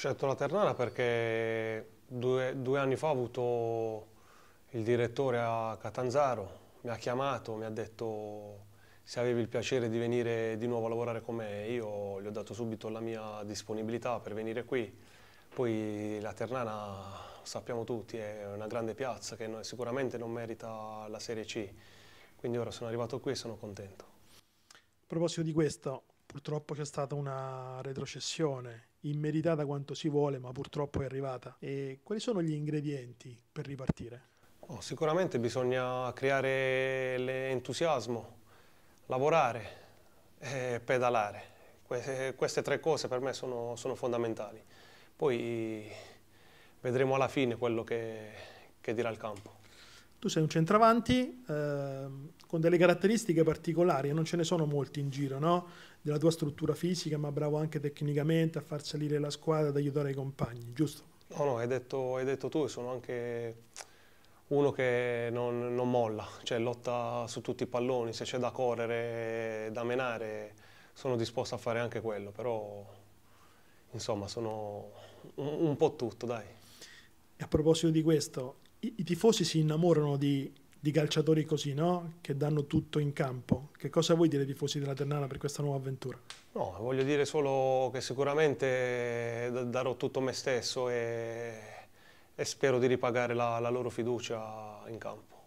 scelto la Ternana perché due, due, anni fa ho avuto il direttore a Catanzaro, mi ha chiamato, mi ha detto se avevi il piacere di venire di nuovo a lavorare con me, io gli ho dato subito la mia disponibilità per venire qui. Poi la Ternana, sappiamo tutti, è una grande piazza che sicuramente non merita la Serie C, quindi ora sono arrivato qui e sono contento. A proposito di questo, purtroppo c'è stata una retrocessione immeritata quanto si vuole, ma purtroppo è arrivata. E quali sono gli ingredienti per ripartire? Oh, sicuramente bisogna creare l'entusiasmo, lavorare e pedalare. queste tre cose per me sono, sono, fondamentali. Poi vedremo alla fine quello che, che dirà il campo tu sei un centravanti eh, con delle caratteristiche particolari, non ce ne sono molti in giro, no? della tua struttura fisica, ma bravo anche tecnicamente a far salire la squadra, ad aiutare i compagni, giusto? No, no, hai detto, hai detto tu, sono anche uno che non, non, molla, cioè lotta su tutti i palloni, se c'è da correre, da menare, sono disposto a fare anche quello, però insomma sono un, un po' tutto, dai. E a proposito di questo, i, i tifosi si innamorano di, di, calciatori così, no? Che danno tutto in campo. Che cosa vuoi dire ai tifosi della Ternana per questa nuova avventura? No, voglio dire solo che sicuramente eh, darò tutto me stesso e, e spero di ripagare la, la loro fiducia in campo.